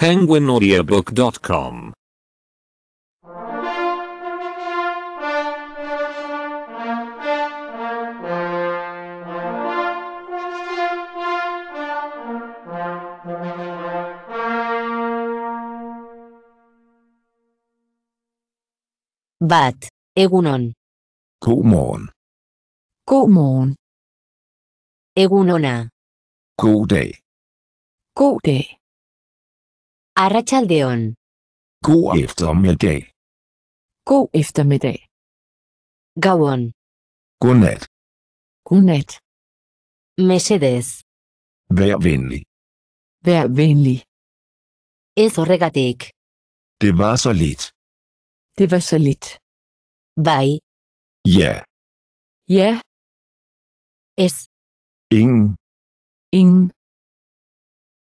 penguinaudiobook.com Bat, egunon. Godmorgen. Godmorgen. Egunona. Good day. Good day. Arratsaldeon. God eftermiddag. God eftermiddag. Gauon. Godnat. Godnat. Mercedes. Vær venlig. Vær venlig. Ezorregatik. Det var så lidt. Det var så lidt. Vej. Ja. Ja. Es. Ingen. Ingen.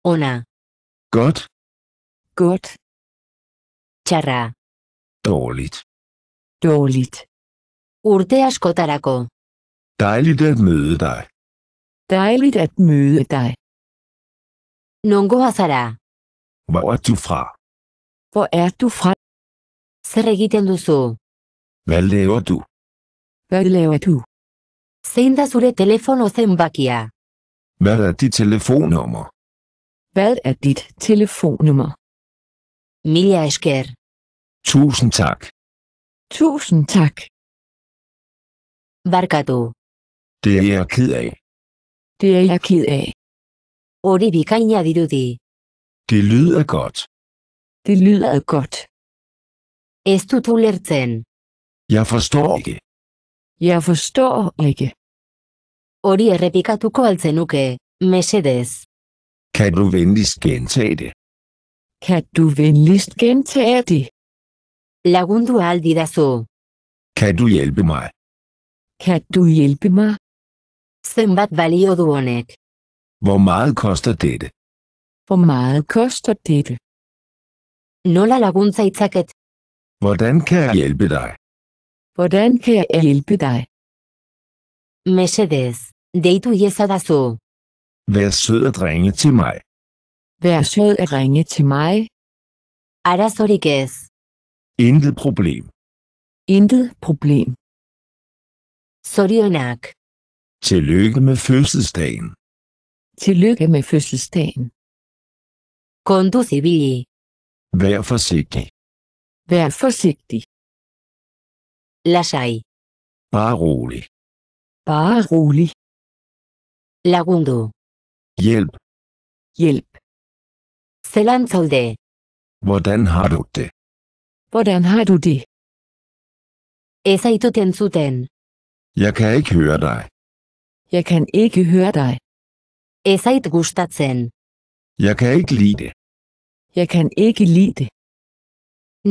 Ona. Godt. Godt. Txarra. Dårligt. Dårligt. Urte askotarako. Dejligt at møde dig. Dejligt at møde dig. Nongo azara. Hvor er du fra? Hvor er du fra? Zer egiten duzu? Hvad laver du? Hvad laver du? Zein da zure telefono zenbakia? Hvad er dit telefonnummer? Hvad er dit telefonnummer? Mila esker. Tusind tak. Tusind tak. Barkatu. Det er jeg ked af. Det er jeg ked af. kan bikaina dirudi. Det lyder godt. Det lyder godt. Ez du ulertzen. Jeg forstår ikke. Jeg forstår ikke. Hori errepikatuko altzenuke, mesedez. Kan du venligst gentage det? Kan du venligst gentage det? Lagundu så. Kan du hjælpe mig? Kan du hjælpe mig? Zenbat valio du honek? Hvor meget koster dette? Hvor meget koster dette? Nola laguntza itzaket? Hvordan kan jeg hjælpe dig? Hvordan kan jeg hjælpe dig? Mesedes, deitu så. Vær sød at ringe til mig. Vær sød at ringe til mig. Arasorikes. des. Intet problem. Intet problem. Sorionak. Tillykke med fødselsdagen. Tillykke med fødselsdagen. Conduce bien. Vær forsigtig. Vær forsigtig. Lasai. Bare rolig. Bare rolig. Lagundo. Hjælp. Hjælp. Selandsholdet. Hvordan har du det? Hvordan har du det? i zaitut entzuten. Jeg kan ikke høre dig. Jeg kan ikke høre dig. Esa i gustatzen. Jeg kan ikke lide det. Jeg kan ikke lide det.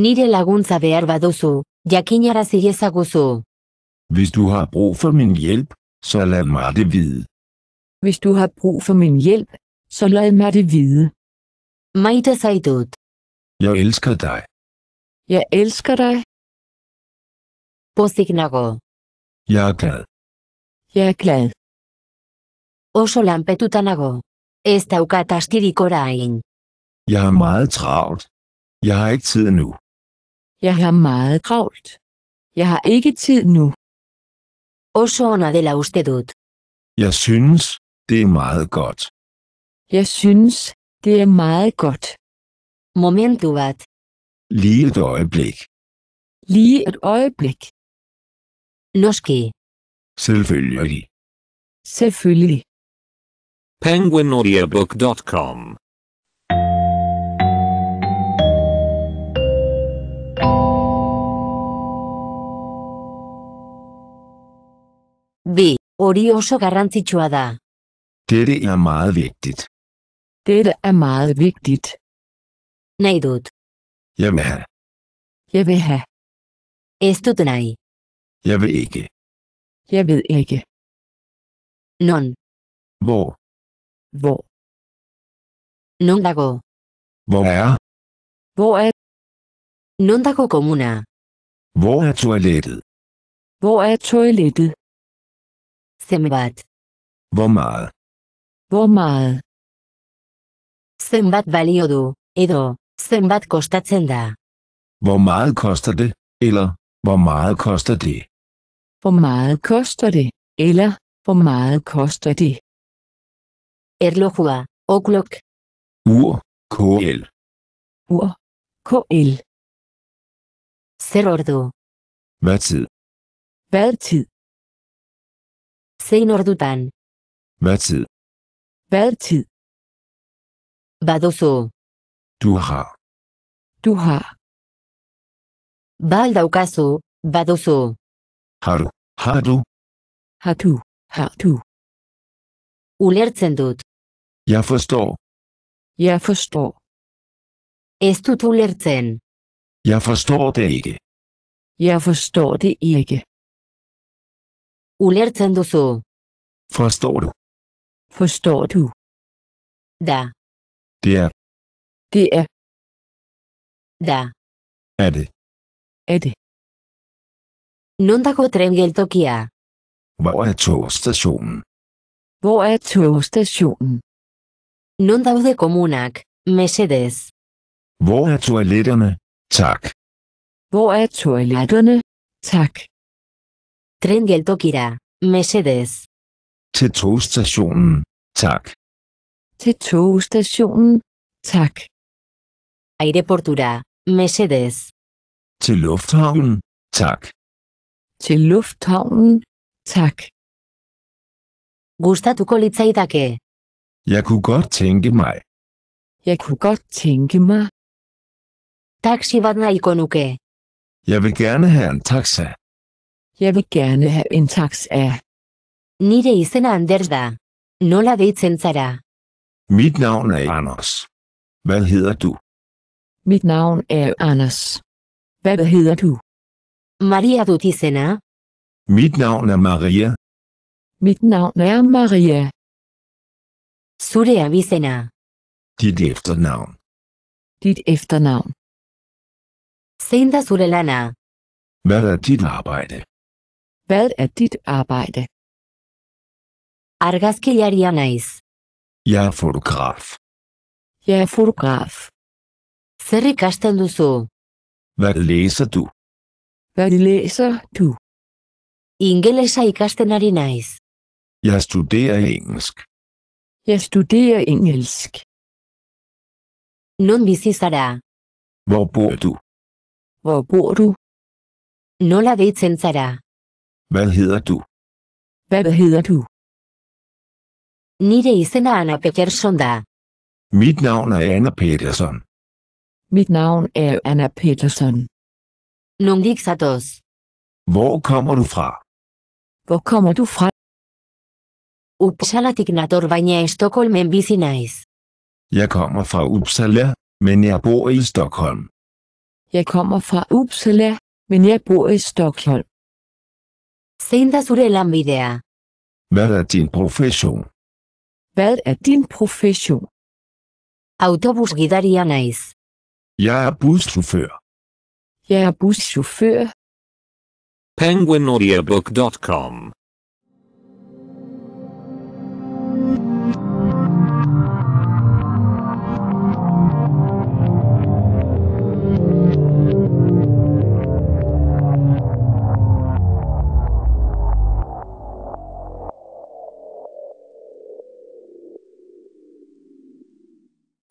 Nire laguntza behar baduzu, jakinarazi ezaguzu. Hvis du har brug for min hjælp, så lad mig det vide. Hvis du har brug for min hjælp, så lad mig det vide. Maita zaitut. Jeg elsker dig. Jeg elsker dig. Posignago. Jeg er glad. Jeg er glad. Oso lampetutanago. nago. Ez daukat astirik orain. Jeg har meget travlt. Jeg har ikke tid nu. Jeg har meget travlt. Jeg har ikke tid nu. Oso ona dela uste dut. Jeg synes, det er meget godt. Jeg synes, det er meget godt. hvad? Lige et øjeblik. Lige et øjeblik. Måske. Selvfølgelig. Selvfølgelig. penguinaudiobook.com B. Hori oso garrantzitsua da. Dette er meget vigtigt. Dette er meget vigtigt. Nej, Nejdut. Jeg vil have. Jeg vil have. nej. Jeg vil ikke. Jeg ved ikke. Non. Hvor? Hvor? Nondago. Hvor er? Hvor er? Non Nondago kommuna. Hvor er toilettet? Hvor er toilettet? Sembat. Hvor meget? Hvor meget? Zenbat balio du, edo, zenbat kostatzen da. Hvor meget koster det, eller, hvor meget koster det? Hvor meget koster det, eller, hvor meget koster det? Erlojua, o'clock. Ur, KL. Ur, KL. Zer ordu. Hvad tid? Hvad tid? Zein Hvad tid? Hvad tid? Baduzu. Duha. Duha. Bal daukazu, baduzu. Haru, haru. Hatu, hatu. Ulertzen dut. Ja forstår. Ja forstår. Ez dut ulertzen. Ja forstår det ikke. Ja forstår det ikke. Ulertzen duzu. Forstår du? Forstår du? Da. Det er. Det er. Da. Er det. Er det. Nondago Trengeltokia. Hvor er togstationen? Hvor er togstationen? Nondago de Kommunak, Mercedes. Hvor er toiletterne? Tak. Hvor er toiletterne? Tak. Trengeltokira, Mercedes. Til togstationen, tak. til togstationen, tak. Aireportura, Mercedes. Til lufthavnen, tak. Til lufthavnen, tak. Gustatuko litzaidake. Jeg kunne godt tænke mig. Jeg kunne godt tænke mig. Taxi bat nahiko nuke. Jeg vil gerne have en taxa. Jeg vil gerne have en taxa. Nire izena Anders da. Nola deitzen zara? Mit navn er Anders. Hvad hedder du? Mit navn er Anders. Hvad hedder du? Maria Dutisena. Mit navn er Maria. Mit navn er Maria. Zure abizena. Dit efternavn. Dit efternavn. Senda Sulelana. Hvad er dit arbejde? Hvad er dit arbejde? Argazkilaria jeg er fotograf. Jeg er fotograf. Zer ikasten duzu? Hvad læser du? Hvad læser du? Ingelesa ikasten ari naiz. Jeg studerer engelsk. Jeg studerer engelsk. Non bizi zara? Hvor bor du? Hvor bor du? Nola deitzen zara? Hvad hedder du? Hvad hedder du? Nire izena Anna Peterson da. Mit navn er Anna Peterson. Mit navn er Anna Peterson. Nondik zatoz. Hvor kommer du fra? Hvor kommer du fra? Uppsalatik nator baina Stockholmen bizi naiz. Jeg kommer fra Uppsala, men jeg bor i Stockholm. Jeg kommer fra Uppsala, men jeg bor i Stockholm. Zein da zure lanbidea? Hvad er din profession? Hvad er din profession? Autobusgidaria naiz. Jeg er buschauffør. Jeg er buschauffør. Penguinaudiobook.com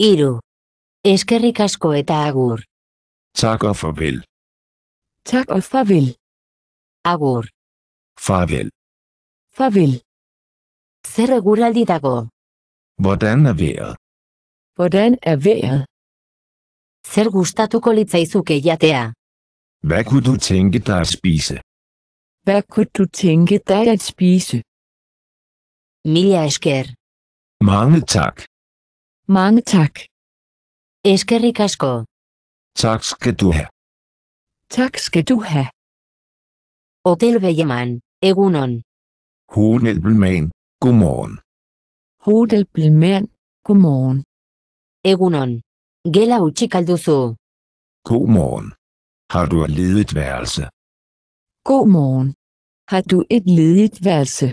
Iru. Eskerrik asko eta agur. Tak of abil. Tak of abil. Agur. Fabil. Fabil. Zer eguraldi dago? Boden abil. Boden abil. Zer gustatuko litzaizuke jatea? Hvad kunne du tænke dig at spise? Hvad kunne du tænke at spise? Mille esker. Mange tak. Mange tak. Eskerrik asko. Tak skal du have. Tak skal du have. Hotel Vellemann, Egunon. Hodelbelmann, godmorgen. Hodelbelmann, godmorgen. Egunon. Gela uchikalduzu. Godmorgen. Har du et ledigt værelse? Godmorgen. Har du et ledigt værelse?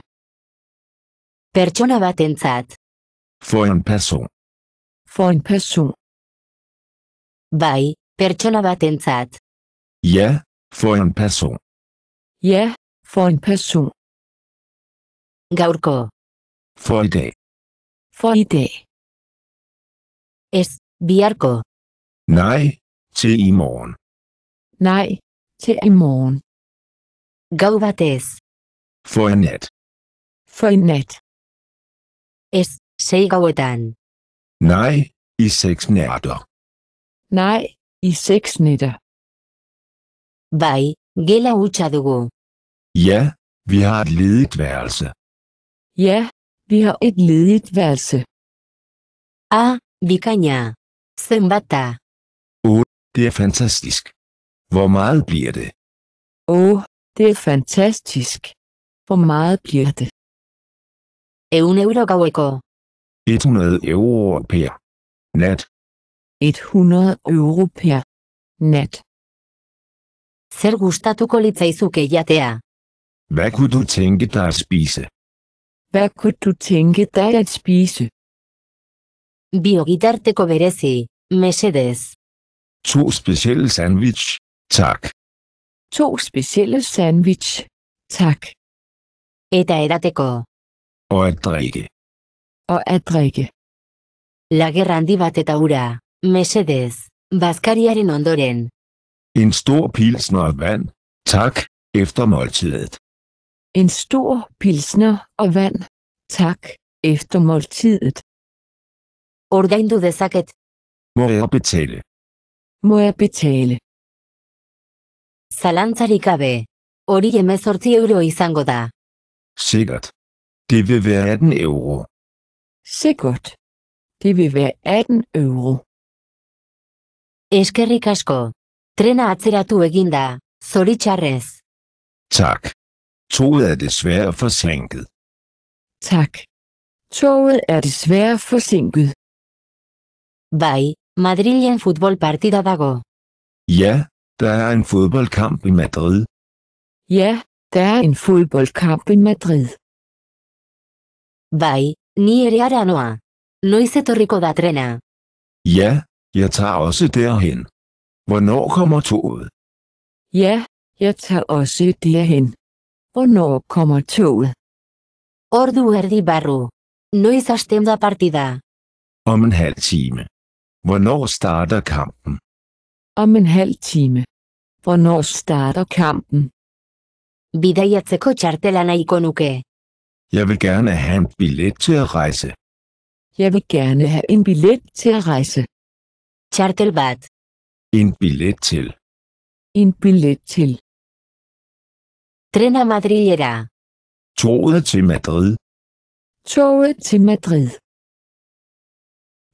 Persona batentzat. For en person. for en person. Bai, pertsona bat entzat. Ja, for en person. Yeah, for en person. Gaurko. Foide. Foide. Ez, biharko. Nai, til i morgen. Nai, til i morgen. Gau batez. For en For en Ez, sei gauetan. Nej, i seks nætter. Nej, i seks nætter. Vai, gælder utjadugo. Ja, vi har et ledigt værelse. Ja, vi har et ledigt værelse. Ah, vi kan ja. Sembata. oh, det er fantastisk. Hvor meget bliver det? Åh, oh, det er fantastisk. Hvor meget bliver det? 1 e euro gaueko. 100 euro per nat. 100 euro per nat. Zer gustatuko litzaizuke jatea? Hvad kunne du tænke dig at spise? Hvad kunne du tænke dig at spise? Biogitarteko berezi, mesedez. To specielle sandwich, tak. To specielle sandwich, tak. Eta edateko. Og at drikke og at drikke. Lager handi bat eta ura, mesedez, bazkariaren ondoren. En stor pilsner og vand, tak, efter måltidet. En stor pilsner og vand, tak, efter måltidet. Ordaindu dezaket. Må jeg betale? Må jeg betale? Zalantzarik gabe. Hori emezortzi euro izango da. Sikkert. Det vil være 18 euro. Sikkert. Det vil være 18 euro. Eskerrik asko. Trena atzeratu eginda, da, zoritxarrez. Tak. Toget er desværre forsinket. Tak. Toget er desværre forsinket. Bai, Madrilen futbolpartida dago. Ja, der er en fodboldkamp i Madrid. Ja, der er en fodboldkamp i Madrid. Bai, Ni ere hara noa. Noiz torriko da trena? Ja, jeg tager også derhen. Hvornår kommer toget? Ja, jeg tager også derhen. Hvornår kommer toget? Ordu erdi barru. Noiz hasten da partida? Om en halv time. Hvornår starter kampen? Om en halv time. Hvornår starter kampen? Bidaiatzeko txartela nahiko nuke. Jeg vil gerne have en billet til at rejse. Jeg vil gerne have en billet til at rejse. Charterbat. En billet til. En billet til. Trena Madridera. Toget til Madrid. Toget til Madrid.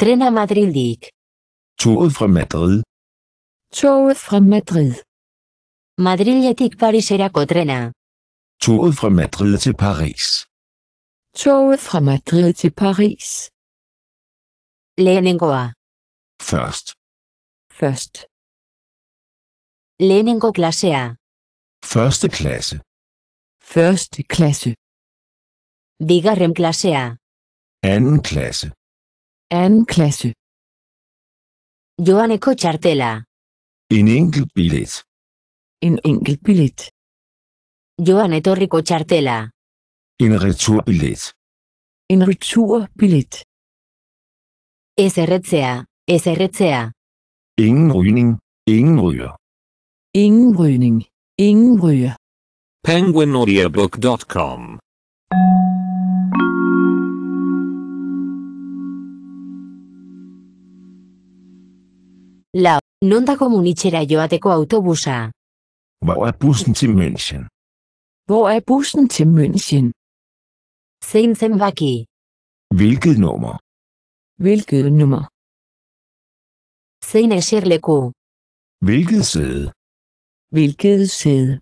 Trena a Madrid. Toget fra Madrid. Toget fra Madrid. Madrid til Paris era cotrena. Toget fra Madrid til Paris. Toget fra Madrid til Paris. Leningoa. Først. Først. Leningo klasse A. Første klasse. Første klasse. Vigarem klasse A. Anden klasse. Anden klasse. Joaneko Chartela. En enkelt billet. En enkelt billet. Joanne Etorriko Chartela. En returbillet. En returbillet. Ez erretzea, erretzea. Ingen rygning, ingen ryger. Ingen rygning, ingen ryger. Penguinaudiobook.com Lau, nonda komunitxera joateko autobusa. Hvor er bussen til München? Hvor er bussen til München? Zein Sie mich Wilke Nummer. Wilke Nummer. Sehen eserleku? mich wacki. Wilke Sede. Wilke Sede.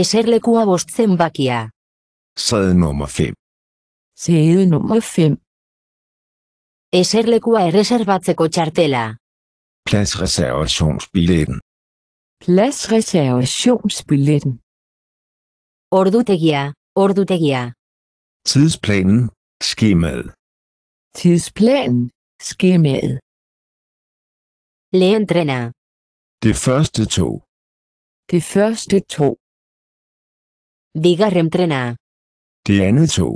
Eserlekua bostzen bakia. Zade nummer 5. Zade nummer 5. Eserlekua erreserbatzeko txartela. Plas reservationsbileten. Ordutegia, ordutegia. Tidsplanen, skemaet. Tidsplanen, skemaet. Lændrene. Det første tog. Det første tog. Diga remtrene. Det andet tog.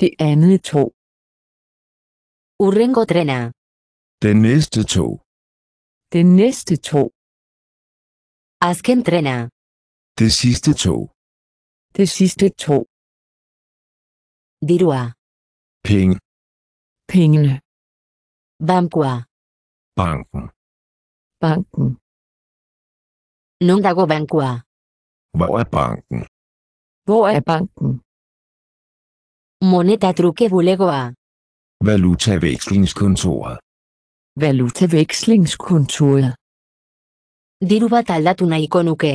Det andet tog. Urrengotrene. Den næste tog. Den næste tog. Askentrene. Det sidste tog. Det sidste tog. Dirua. ping Pengene. Bankua. Banken. Banken. Non dago bankua. Hvor er banken? Hvor er banken? Moneta truke bulegoa. Valutavekslingskontoret. Valutavekslingskontoret. Diru bat aldatu nahiko nuke.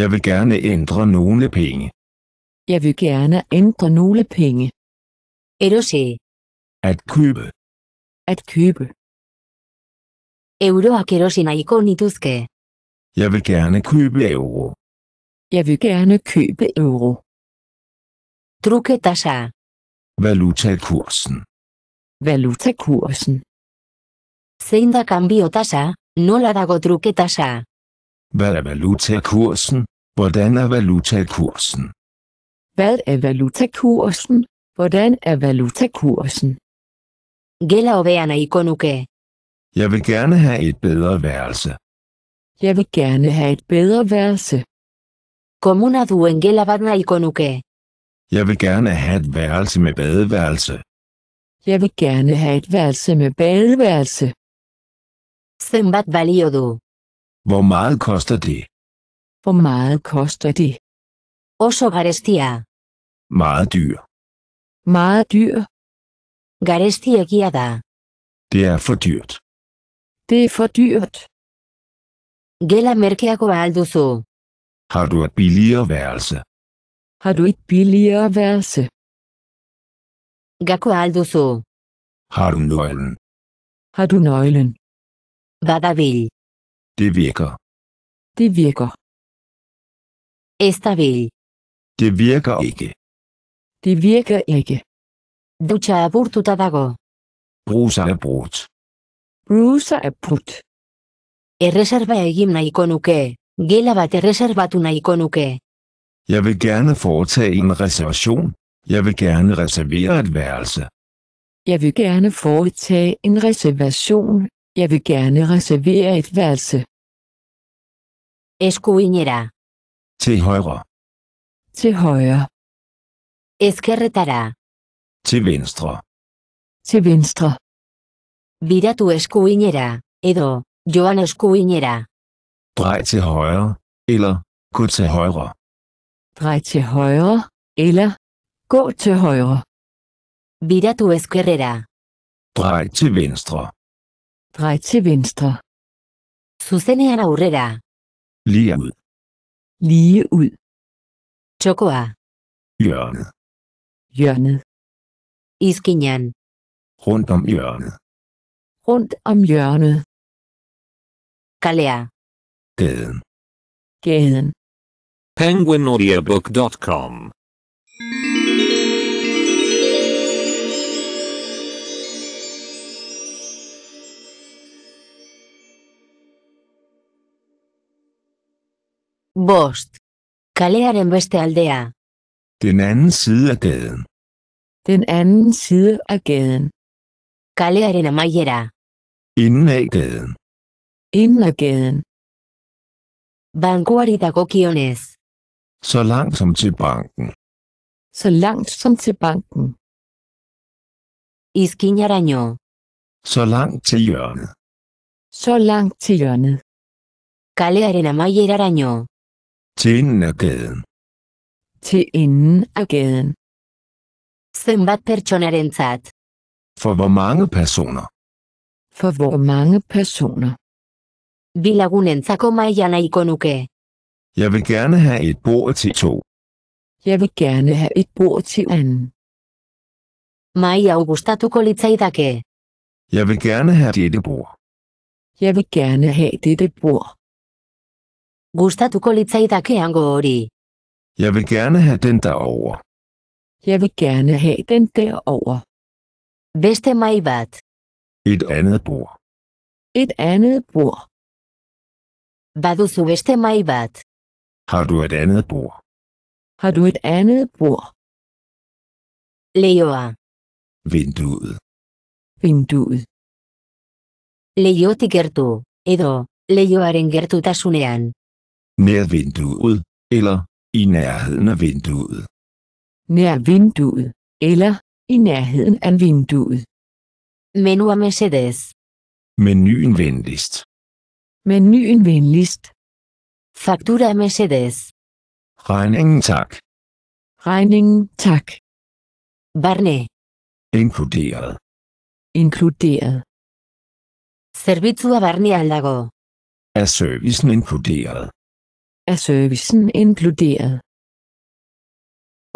Jeg vil gerne ændre nogle penge. Jeg vil gerne ændre nogle penge. se? At købe. At købe. Euroak i ikonituzke. Jeg vil gerne købe euro. Jeg vil gerne købe euro. tasa. Valutakursen. Valutakursen. Zein da cambio tasa, la dago truketasa? Hvad er valutakursen? Hvordan er valutakursen? Hvad er valutakursen? Hvordan er valutakursen? Gælder i konuka. Jeg vil gerne have et bedre værelse. Jeg vil gerne have et bedre værelse. Kommuna du en gælder i konuka. Jeg vil gerne have et værelse med badeværelse. Jeg vil gerne have et værelse med badeværelse. Zenbat valio du? Hvor meget koster det? Hvor meget koster det? Oso garestia. Meget dyr. Meget dyr. Garestiagia da. Det er for dyrt. Det er for dyrt. Gela merkeago alduzu. Har du et billigere værelse? Har du et billigere værelse? Gako alduzu. Har du nøglen? Har du nøglen? Hvad der vil. Det virker. Det virker. Esta vil. Det virker ikke. Det virker ikke. ud af dago. Brusa er brudt. Brusa er brudt. er egin nahiko nuke. Gela bat tuna nahiko nuke. Jeg vil gerne foretage en reservation. Jeg vil gerne reservere et værelse. Jeg vil gerne foretage en reservation. Jeg vil gerne reservere et værelse. Eskuinera. Til højre. Til højre. Ezkerretara. Til venstre. Til venstre. Viratu eskuinera, edo, joan eskuinera. Drej til højre, eller gå til højre. Drej til højre, eller gå til højre. Viratu eskerrera. Drej til venstre. Drej til venstre. Zuzenean aurrera. Lige ud. Lige ud. Tjokoa. Hjørnet. Hjørnet. Iskinian. Rundt om hjørnet. Rundt om hjørnet. Kalea. Gaden. Gaden. Penguinaudiobook.com Bost. Kalearen beste aldea. Den anden side af gaden. Den anden side af gaden. Kalearen amaiera. Inden af gaden. Inden af gaden. Bankuari kiones. Så langt som til banken. Så langt som til banken. Iskinaraño. Så langt til hjørnet. Så langt til hjørnet. Kalearen amaiera araño. Til enden af gaden. Til enden af gaden. Sembrat personerensat. For hvor mange personer? For hvor mange personer? Vilagunentzako maila nahiko nuke. Jeg vil gerne have et bord til to. Jeg vil gerne have et bord til anden. Maia gustatuko litzaidake. Jeg vil gerne have dette bord. Jeg vil gerne have dette bord. Gustatuko litzaidakeango hori. Jeg vil gerne have den derover. Jeg vil gerne have den derover. Beste mig bat. Et andet bord. Et andet bord. Baduzu beste mai bat. Har du et andet bord? Har du et andet bord? Leioa. Vinduet. Vinduet. Leiotik gertu, edo, leioaren gertutasunean nær vinduet, eller i nærheden af vinduet. Nær vinduet, eller i nærheden af vinduet. Menu a Mercedes. Menuen venligst. Menuen venligst. Faktura a Mercedes. Regningen tak. Regningen tak. Barne. Inkluderet. Inkluderet. al barnealdago. Er servicen inkluderet? Er servicen inkluderet?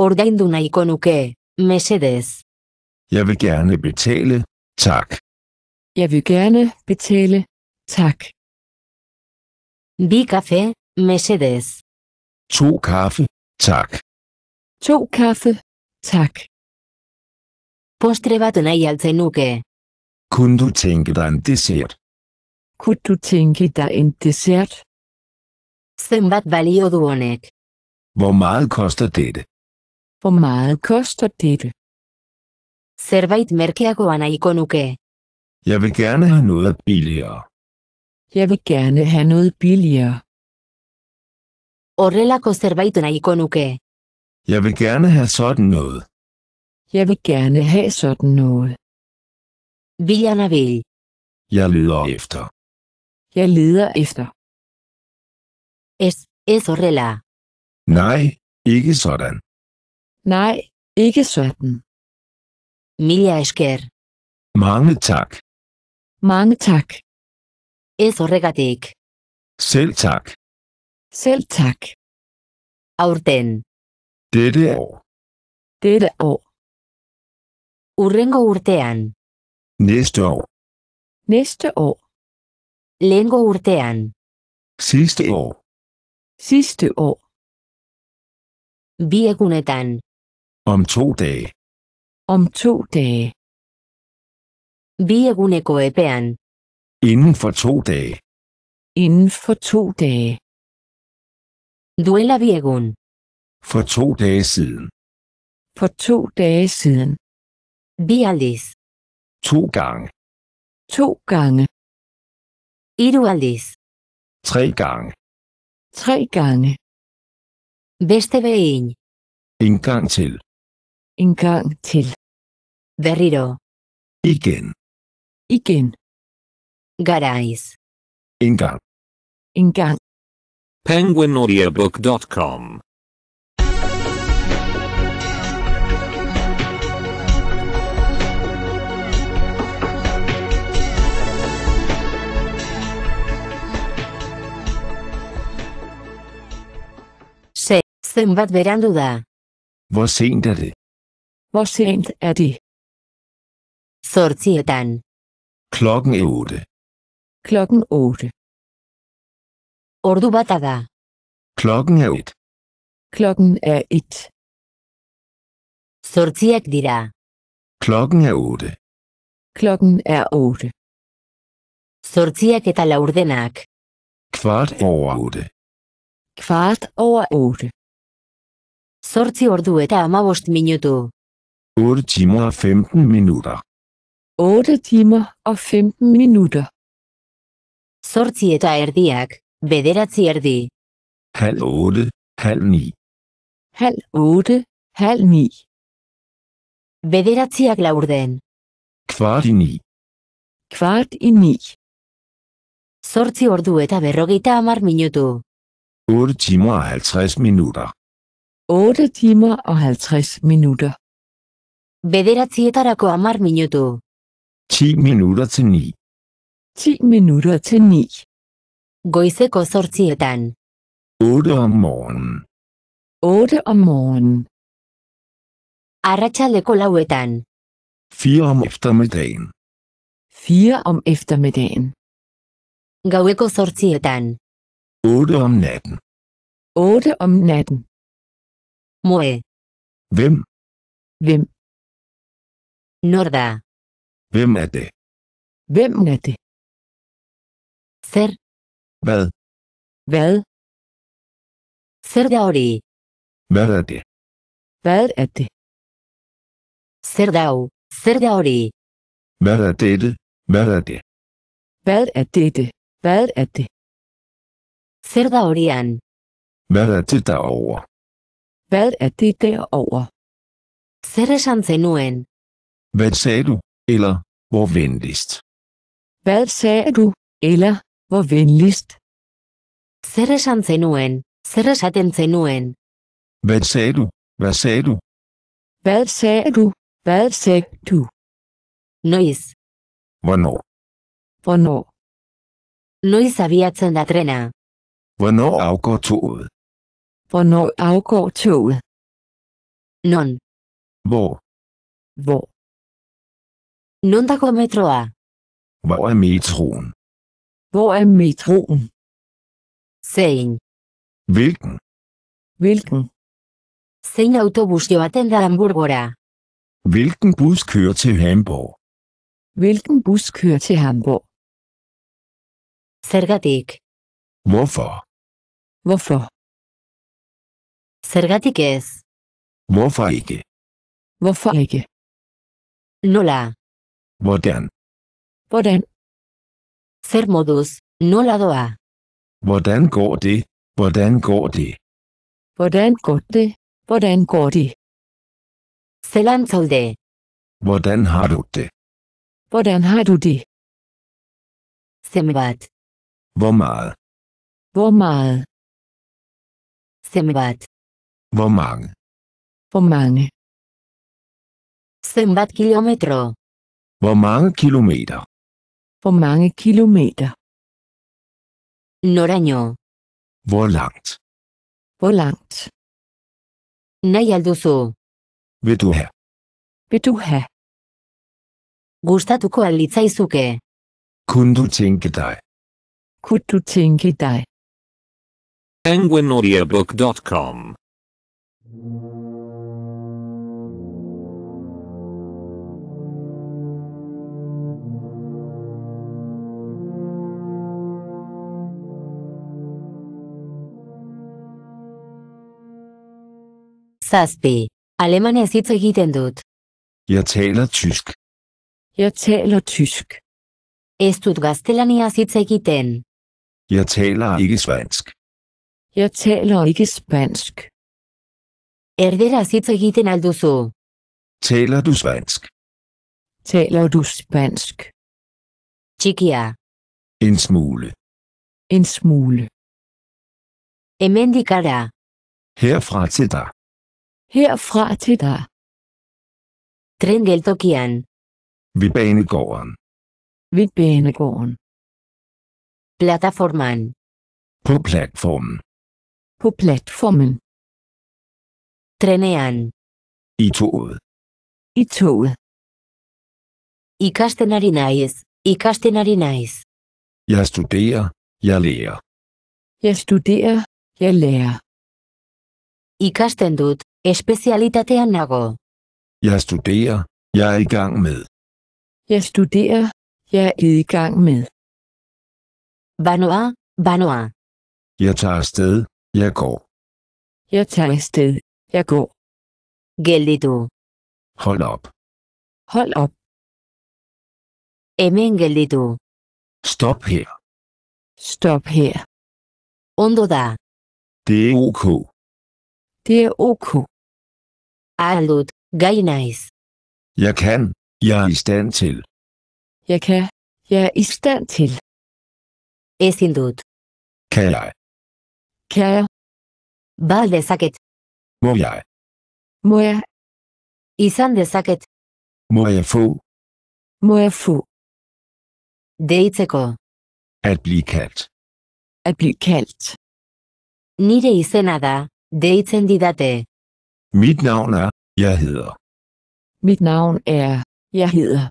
Ordaindu nahiko nuke, mesedez. Jeg vil gerne betale, tak. Jeg vil gerne betale, tak. Bi kaffe, mesedez. To kaffe, tak. To kaffe, tak. Postre bat nahi altzen nuke. Kunne du tænke dig en dessert? Kunne du tænke dig en dessert? Zenbat valio du honek? Hvor meget koster dette? Hvor meget koster dette? Zerbait merkeagoa nahiko nuke. Jeg vil gerne have noget billigere. Jeg vil gerne have noget billigere. Horrelako zerbait nahiko nuke. Jeg vil gerne have sådan noget. Jeg vil gerne have sådan noget. Villanavil. Jeg leder efter. Jeg leder efter. Ez, ez horrela. Nai, ikke sådan. Nai, ikke sådan. Mila esker. Mange tak. Mange tak. Ez horregatik. Selv tak. Selv tak. Aurten. Dette år. Dette år. Urrengo urtean. Neste år. Neste år. Lengo urtean. Sidste år. Sidste år. Vi Biegunetan. Om to dage. Om to dage. Vi Bieguneko epean. Inden for to dage. Inden for to dage. Duela biegun. For to dage siden. For to dage siden. Bialis. To gange. To gange. Irualis. Tre gange. Tre gange. Vestervejen. En gang til. En gang til. Berriro. Igen. Igen. Garajs. En gang. En gang. PenguinAudiobook.com Hvem hvad verden du da? Hvor sent er det? Hvor sent er det? Sortietan. Klokken er 8. Klokken 8. Ordu bat da? Klokken er et. Klokken er 1. Sortiak dira. Klokken er 8. Klokken er 8. Sortiak eta laurdenak. Kvart over 8. Kvart over 8. Zortzi ordu eta amabost minutu. Ur timo a femten minuta. Ode timo a femten minuta. Zortzi eta erdiak, bederatzi erdi. Hal ote, hal ni. Hal ote, hal ni. Bederatziak laurden. Kvart i ni. Kvart i ni. Zortzi ordu eta berrogeita amar minutu. Ur timo a halvtres minuta. 8 timer og 50 minutter. Bederatzietarako amar minutu. 10 minutter til 9. 10 minutter til 9. Goizeko zortzietan. 8 om morgenen. 8 om morgenen. Arratsaldeko lauetan. 4 om eftermiddagen. 4 om eftermiddagen. Gaueko zortzietan. 8 om natten. 8 om natten. Mue. Hvem? Hvem? Norda. Hvem er det? Hvem er det? Ser. Hvad? Hvad? Ser da hori? Hvad er det? Hvad er det? Zer da Zer da hori? Hvad er dette? Hvad er det? Hvad er dette? Hvad er det? Zer da horian? Hvad er det derovre? Hvad er det derover? Zer esan zenuen? Hvad sagde du, eller hvor venligst? Hvad sagde du, eller hvor venligst? Zer esan zenuen? Zer esaten zenuen? Hvad sagde du? Hvad sagde du? Hvad sagde du? Hvad sagde du? Noiz. Hvornår? Hvornår? Noiz abiatzen da trena. Hvornår afgår toget? Hvornår afgår toget? Non. Hvor? Hvor? Non der går metroa. Hvor er metroen? Hvor er metroen? Sagen. Hvilken? Hvilken? Zein autobus joaten da Hamburgora? Hvilken bus kører til Hamburg? Hvilken bus kører til Hamburg? Zergatik. Hvorfor? Hvorfor? Zergatik ez? Hvorfor ike. Hvorfor ike. Nola. Botean. Hvordan? Zer moduz, nola doa? Hvordan går det? Hvordan går det? Hvordan går det? går det? zaude? Hvordan har du det? Hvordan har du det? Zenbat. Hvor meget? Zenbat. Hvor mange? Hvor mange? Sembrat kilometer? Hvor mange kilometer? Hvor mange kilometer? Noraino. Hvor langt? Hvor langt? du så. Vil du have? Vil du have? Gustatuko alitzaizuke. Kunne du tænke dig? Kun du tænke dig? Anguinaudiabook.com Zazpi. Alemanez hitz egiten dut. Jeg taler tysk. Jeg taler tysk. Ez dut gaztelaniaz hitz egiten. Jeg taler ikke svensk. Jeg taler ikke spansk. Erdera hitz egiten alduzu. Taler du spansk? Taler du spansk? Txikia. En smule. En smule. Emendikara. Herfra til dig. Herfra til dig. Tren geltokian. Ved banegården. Ved banegården. Plataforman. På platformen. På platformen. Trenean. I toget. I toget. Ikasten ari naiz, ikasten ari naiz. Jeg studerer, jeg lærer. Jeg studerer, jeg lærer. Ikasten dut, espezialitatean nago. Jeg studerer, jeg er i gang med. Jeg studerer, jeg er i gang med. Banoa, Banoa. Jeg tager afsted, jeg går. Jeg tager afsted, jeg går. du. Hold op. Hold op. Hemen du. Stop her. Stop her. Undo da. Det er ok. Det er ok. Alut, gay nice. Jeg kan. Jeg er i stand til. Jeg kan. Jeg er i stand til. Esindut. Kan jeg? Kan jeg? Hvad det må jeg? Må jeg? Izan dezaket. Må jeg få? Må jeg få? Deitzeko. At blive kaldt. At blive kaldt. Nire izena da, deitzen didate. Mit navn er, jeg hedder. Mit navn er, jeg hedder.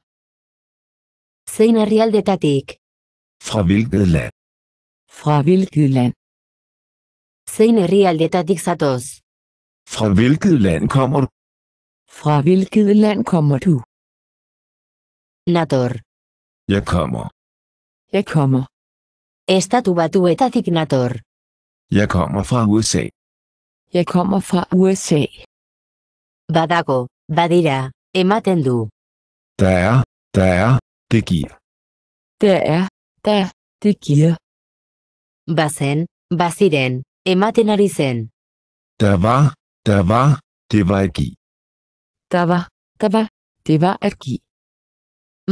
Zein herrialdetatik? Fra hvilket land? Fra hvilket land? Zein herrialdetatik zatoz? Fra hvilket land kommer du? Fra hvilket land kommer du? Nator. Jeg kommer. Jeg kommer. Estatu batuetatik signator. Jeg kommer fra USA. Jeg kommer fra USA. Badago, badira, ematen du. Der er, der er, det giver. Der er, der, det giver. Basen, basiren, ematen ari zen. Der var, der var, det var at give. Der var, der var, det var at give.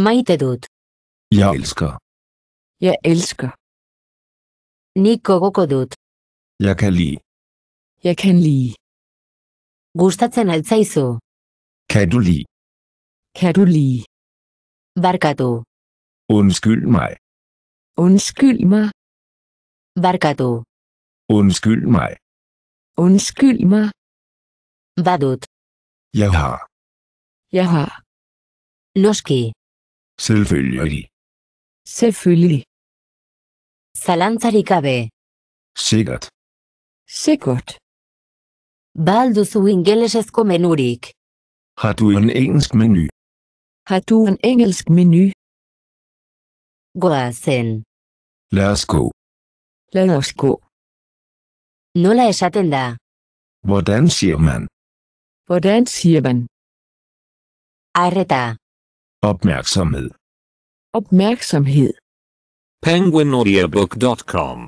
Maitadut. Jeg elsker. Jeg elsker. Nikogokodut. Jeg kan lide. Jeg kan lide. Gustatzen altzaizu. Kan du lide? Kan du lide? Barkatu. Undskyld mig. Undskyld mig. Barkatu. Undskyld mig. Undskyld mig. Vadut. Jeg har. Jeg har. Måske. Selvfølgelig. Selvfølgelig. Zalantzarik gabe. Sikkert. Sikkert. Ba al ingelesezko menurik? Har du en engelsk menu? Har du en engelsk menu? Goazen. Lad os gå. Lad os gå. Nola esaten da? Hvordan siger man? Hvordan siger man? Arreta. Opmærksomhed. Opmærksomhed. penguinaudiobook.com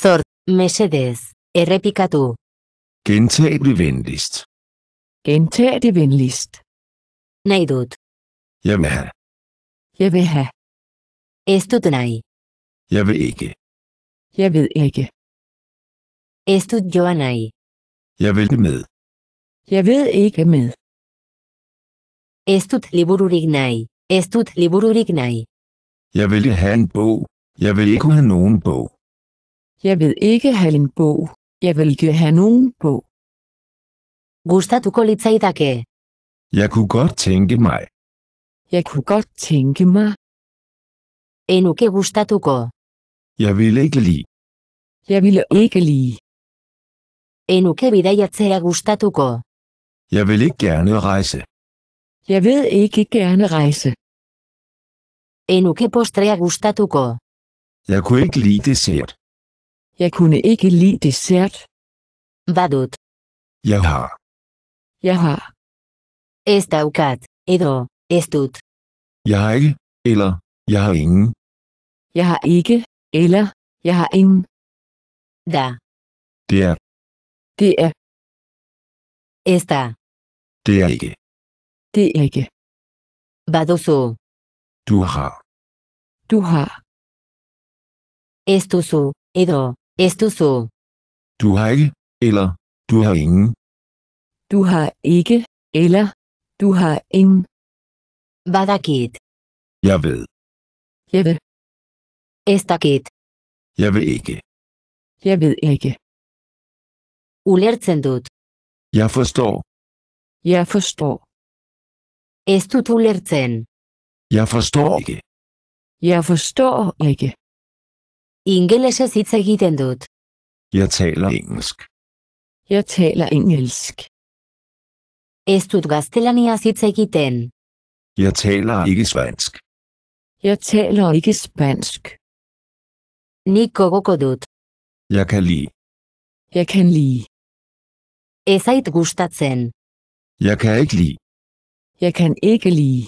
Zort, mesedez, errepikatu. Gentag det venligst. Gentag det venligst. du. Jeg vil have. Jeg vil have. nej. Jeg vil ikke. Jeg ved ikke. nej. Jeg vil med. Jeg ved ikke med. Estud libururignai. Estud nej. Jeg vil ikke have en bog. Jeg vil ikke have nogen bog. Jeg vil ikke have en bog. Jeg vil ikke have nogen bog. Gustatuko litzaidake. Jeg kunne godt tænke mig. Jeg kunne godt tænke mig. Enuke gustatuko. Jeg ville ikke lide. Jeg ville ikke lide. Enuke bidaiatzea gustatuko. Jeg vil ikke gerne rejse. Jeg vil ikke gerne rejse. Enuke postrea gustatuko. Jeg kunne ikke lide dessert. Jeg kunne ikke lide dessert. Badut. Jeg har. Jeg har. Estaukat, edo, estut. Jeg har ikke, eller jeg har ingen. Jeg har ikke, eller jeg har ingen. Da. Det er. Det er. Esta. Det er ikke. Det er ikke. Hvad du så? Du har. Du har. Estuso, edo, estuso. Du har ikke, eller du har ingen. Du har ikke, eller, du har ingen. Hvad der gæt? Jeg ved. Jeg ved. Esta gæt. Jeg ved ikke. Jeg ved ikke. Ulertzen dut. Jeg forstår. Jeg forstår. Ez dut ulertzen. Jeg forstår ikke. Jeg forstår ikke. Ingelesez hitz egiten dut. Jeg taler engelsk. Jeg taler engelsk. Estut gaztelaniaz hitz egiten. Jeg taler ikke svensk. Jeg taler ikke spansk. Nik gogoko dut. Jeg kan lide. Jeg kan lide. Ez ait gustatzen. Jeg kan ikke lide. Jeg kan ikke lide.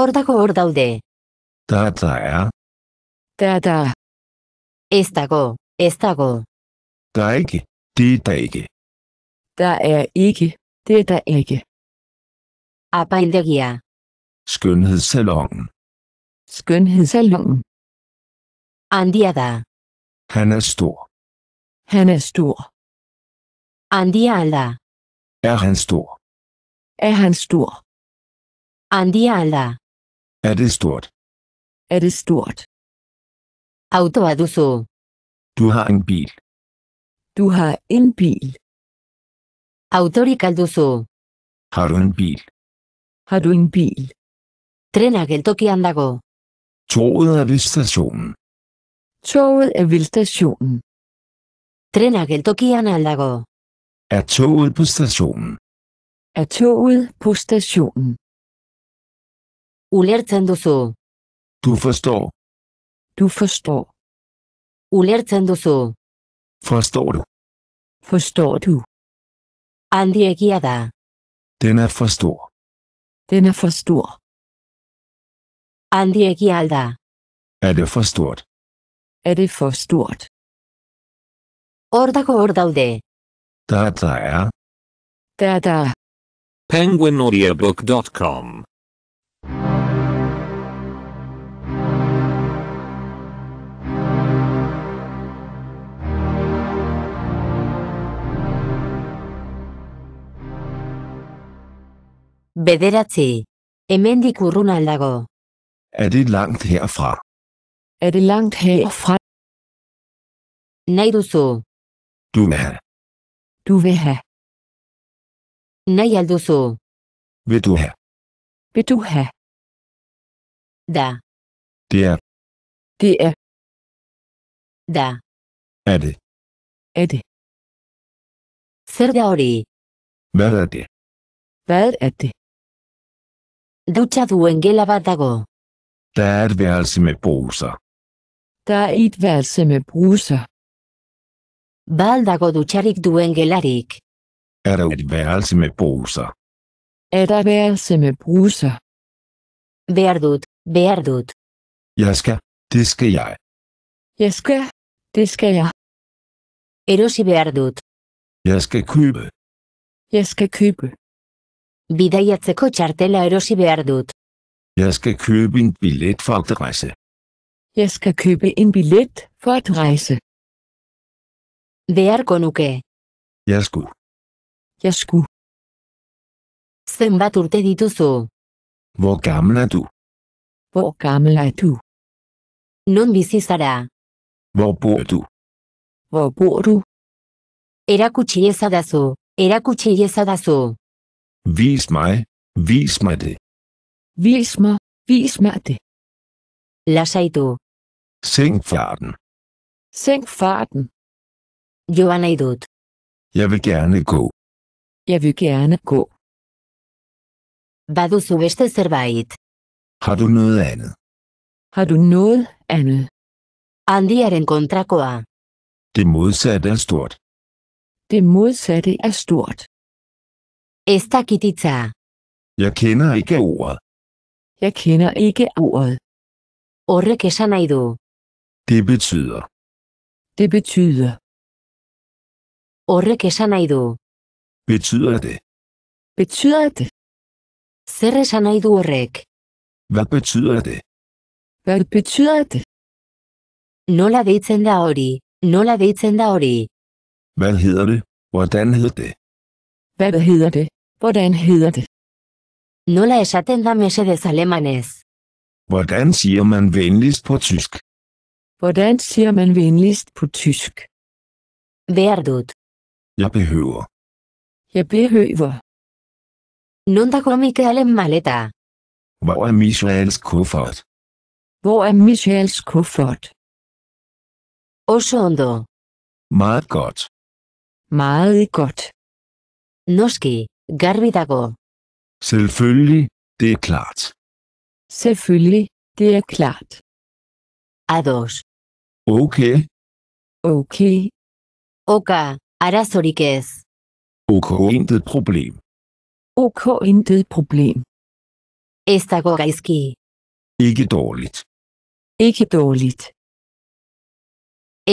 Ordako hor daude. Da da er. Da da. Ez dago, ez dago. Der er ikke. Det er der ikke. Der er ikke. Det er der ikke. Arbejdergia. Skønhedssalongen. Skønhedssalongen. Andia da. Han er stor. Han er stor. Andia Er han stor? Er han stor? Andia Er det stort? Er det stort? Auto Du har en bil. Du har en bil. Autorik alduzu. Harun bil. Trena geltokian dago. Toget er ved stationen. Toget er ved stationen. Trena geltokian al dago. Er toget på stationen? Er toget på stationen? Ulertzen duzu. Du forstår. Du forstår. Ulertzen duzu. Forstår du? Forstår du? Andiegia da. Den er for stor. Den er for stor. Handiegia da. Er det for stort? Er det for stort? Ordago ordaude. daude. Der der er. Der der. Penguinaudiobook.com Bederatzi. Hemendik urrun aldago. Er det langt herfra? Er det langt herfra? Nahi duzu. Du vil have. Du vil have. Nahi alduzu. Vil du have? Vil du have? Da. Det er. Det er. Da. Er det? Er det? Zer da hori? Hvad er det? Hvad er det? Dutxa duen gela bat dago. Da er behalse me brusa. Da er behalse me brusa. Baldago dutxarik duen gelarik. Er et behalse me brusa. Era et behalse me brusa. Behar dut, behar dut. Jeg det skal jeg. Erosi behar dut. Jeg købe bidaiatzeko txartela erosi behar dut. Jeg ska købe en billet for at rejse. Jeg skal købe en sku. bat urte dituzu. Bo gamla er du. Bo er du. Non bizi zara. Bo bo du. Bo du. Erakutsi ezadazu, erakutsi ezadazu. Vis mig, vis mig det. Vis mig, vis mig det. Lad sig du. Sænk farten. Sænk farten. Johan er død. Jeg vil gerne gå. Jeg vil gerne gå. Hvad du så arbejde? Har du noget andet? Har du noget andet? Andi er en kontrakoa. Det modsatte er stort. Det modsatte er stort. Ez dakititza. Jeg kender ikke ordet. Jeg kender ikke ordet. Horrek esan nahi du. Det betyder. Det betyder. Horrek esan nahi du. Betyder det? Betyder det? Zer esan nahi du horrek? Hvad betyder det? Hvad betyder det? Nola deitzen da hori, nola deitzen da hori. Hvad hedder det? Hvordan hedder det? Hvad hedder det? Hvordan hedder det? Nola esaten da mesedez alemanes. Hvordan siger man venligst på tysk? Hvordan siger man venligst på tysk? Verdut. Jeg behøver. Jeg behøver. Non da går alle maleta. Hvor er Michaels kuffert? Hvor er Michaels kuffert? Osondo. Meget godt. Meget godt. Noski. Garbi dago. Selvfølgelig, det er klart. Selvfølgelig, det er klart. Ados. Okay. Okay. Oka, arazorik ez. Ok, intet problem. Ok, intet problem. Ez dago gaizki. Ikke dårligt. Ikke dårligt.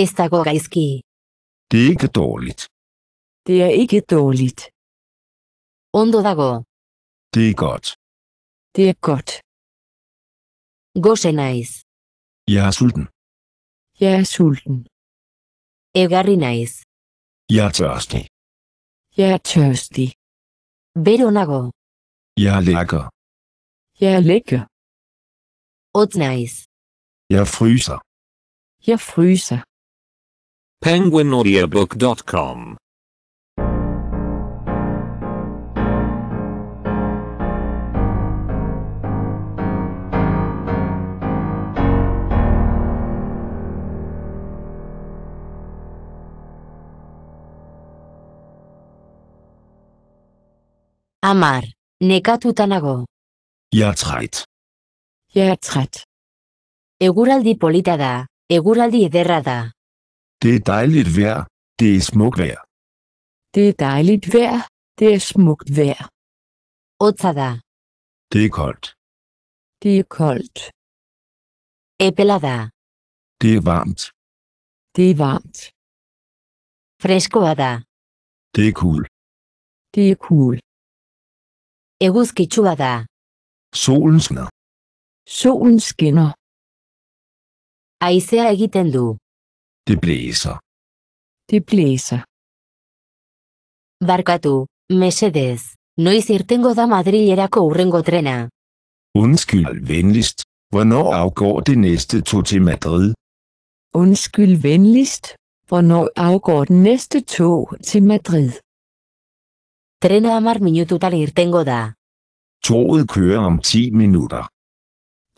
Ez dago gaizki. Det er ikke dårligt. Det er ikke dårligt. Ondo dago. Det er godt. Det er godt. Goze naiz. Jeg er sulten. Jeg er sulten. Egarri naiz. Jeg er tørstig. Jeg er tørstig. Bero nago. Jeg er lækker. Jeg er lækker. Odz naiz. Jeg fryser. Jeg fryser. penguinaudiobook.com Amar, nekatuta nago. Jartzait. Jartzait. Eguraldi polita da, eguraldi ederra da. Det er dejligt vejr, det er smukt vejr. Det er dejligt vejr, det er smukt vejr. Otsa da. Det er koldt. Det er koldt. Epelada. Det er varmt. Det er varmt. da. Det er cool. Det er cool. Eguzkitsua da. Solen skinner. Solen skinner. Aizea egiten du. Det blæser. Det blæser. Barkatu, mesedez, noiz irtengo da Madrilerako urrengo trena. Undskyld venligst, hvornår afgår det næste tog til Madrid? Undskyld venligst, hvornår afgår det næste tog til Madrid? Trena hamar minututal irtengo da. Toget kører om 10 minutter.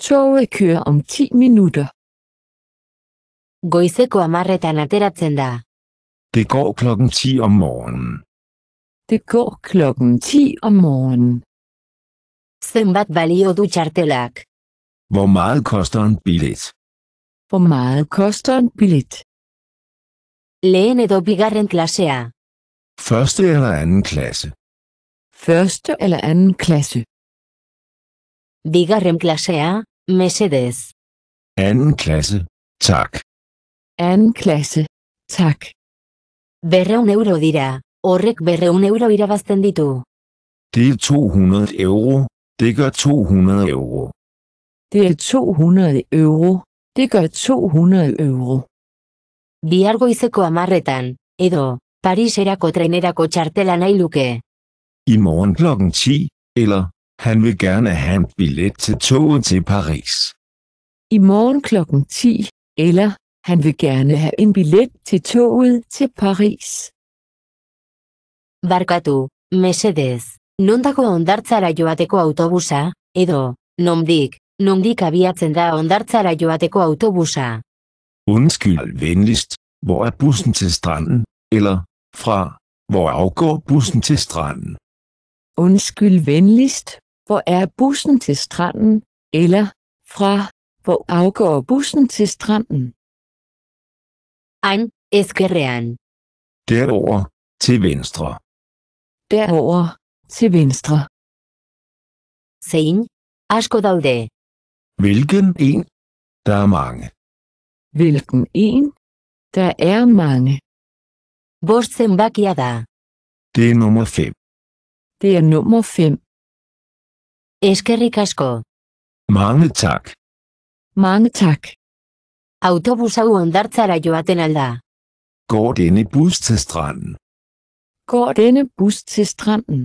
Toget kører om 10 minutter. Goizeko amarretan ateratzen da. Det går klokken 10 om morgenen. Det går klokken 10 om morgenen. Zenbat balio du txartelak? Hvor meget koster en billet? Hvor meget koster en billet? Lehen edo bigarren klasea. Første eller anden klasse. Første eller anden klasse. Diga klasse A, Mercedes. Anden klasse, tak. Anden klasse, tak. Berreun euro dira, horrek berreun euro irabazten ditu. Det er 200 euro, det gør 200 euro. Det er 200 euro, det gør 200 euro. Bihar goizeko amarretan, edo, Paris Pariserako trænerako chartela nahi luke. I morgen klokken 10, eller han vil gerne have en billet til toget til Paris. I morgen klokken 10, eller han vil gerne have en billet til toget til Paris. Barkatu, mesedez, non dago ondartzara joateko autobusa, edo, nondik, nondik abiatzen da ondartzara joateko autobusa. Undskyld venligst, hvor er bussen til stranden, eller, fra, hvor afgår bussen til stranden? Undskyld venligst, hvor er bussen til stranden, eller fra, hvor afgår bussen til stranden? Ein, Eskerean. Derover til venstre. Derover til venstre. Sein, Daude. Hvilken en? Der er mange. Hvilken en? Der er mange. Borstenbakia da. Det er nummer 5. Det er nummer 5. Eskerrik asko. Mange tak. Mange tak. Autobus hau ondartzara joaten alda. Går denne bus til stranden? Går denne bus til stranden?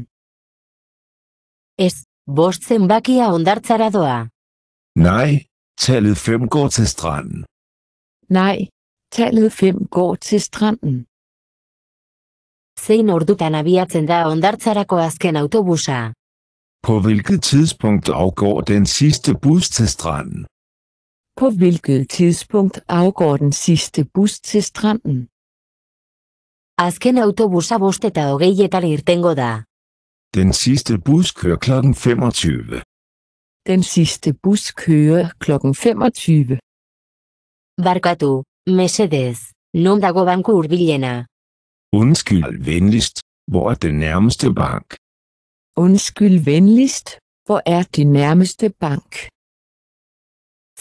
Ez, bost zenbakia ondartzara doa. Nej, tallet 5 går til stranden. Nej, tallet 5 går til stranden zein ordutan abiatzen da ondartzarako azken autobusa. På hvilket tidspunkt afgår den sidste bus til stranden? På hvilket tidspunkt afgår den sidste bus til stranden? Azken autobusa bost eta hogeietan irtengo da. Den sidste bus kører klokken 25. Den sidste bus kører klokken 25. Barkatu, mesedez, non dago banku hurbilena? Undskyld venligst, hvor er den nærmeste bank? Undskyld venligst, hvor er din nærmeste bank?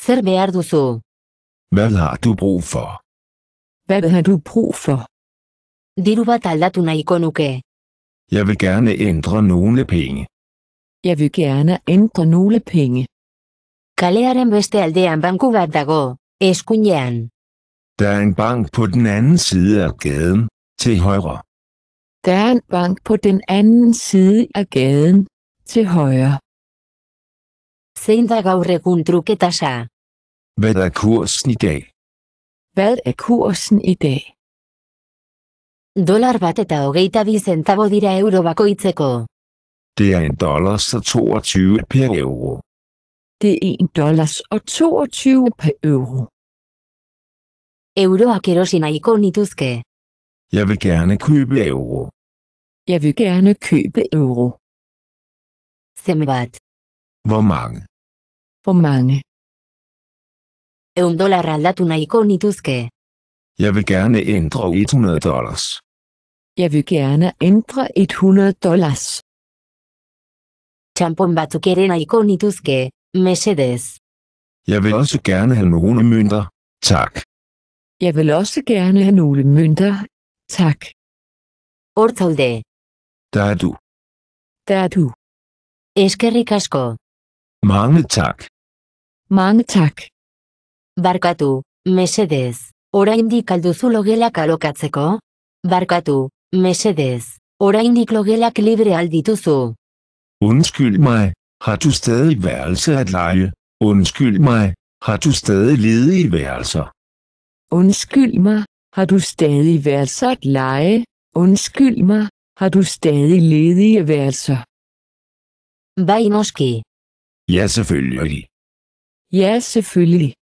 Hvad er du så? Hvad har du brug for? Hvad har du brug for? Diru bataldatuna ikonuke. Jeg vil gerne ændre nogle penge. Jeg vil gerne ændre nogle penge. Kalearen beste aldean banku bat dago, eskuinean. Der er en bank på den anden side af gaden, til højre. Der er en bank på den anden side af gaden. Til højre. Hvad er kursen i dag? Hvad er kursen i dag? Dollar bat eta hogeita bi zentabo dira euro bakoitzeko. Det er en dollars og 22 per euro. Det er en dollars og 22 per euro. Euroak erosi nahiko nituzke. Jeg vil gerne købe euro. Jeg vil gerne købe euro. Semvat. Hvor mange? Hvor mange? Eun dollar aldatu nahiko nituzke. Jeg vil gerne ændre 100 dollars. Jeg vil gerne ændre 100 dollars. Champon batzuk ere nahiko nituzke, mesedes. Jeg vil også gerne have nogle mønter, tak. Jeg vil også gerne have nogle mønter, Tak. Hortzaude. Der er du. Der er du. Eskerrik asko. Mange tak. Mange tak. Barkatu, mesedez. Oraindik alduzu logelak alokatzeko? Barkatu, mesedez. Oraindik logelak libre aldituzu. Undskyld mig, har du stadig værelse at lege? Undskyld mig, har du stadig ledige værelser? Undskyld mig, har du stadig værelser at lege? Undskyld mig, har du stadig ledige værelser? er måske. Ja, selvfølgelig. Ja, selvfølgelig.